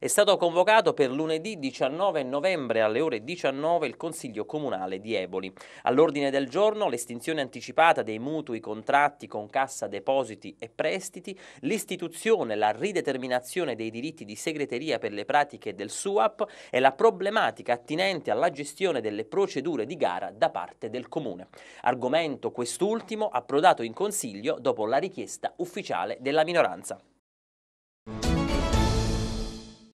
È stato convocato per lunedì 19 novembre alle ore 19 il Consiglio Comunale di Eboli. All'ordine del giorno l'estinzione anticipata dei mutui contratti con cassa depositi e prestiti, l'istituzione, e la rideterminazione dei diritti di segreteria per le pratiche del SUAP e la problematica attinente alla gestione delle procedure di gara da parte del Comune. Argomento quest'ultimo approdato in Consiglio dopo la richiesta ufficiale della minoranza.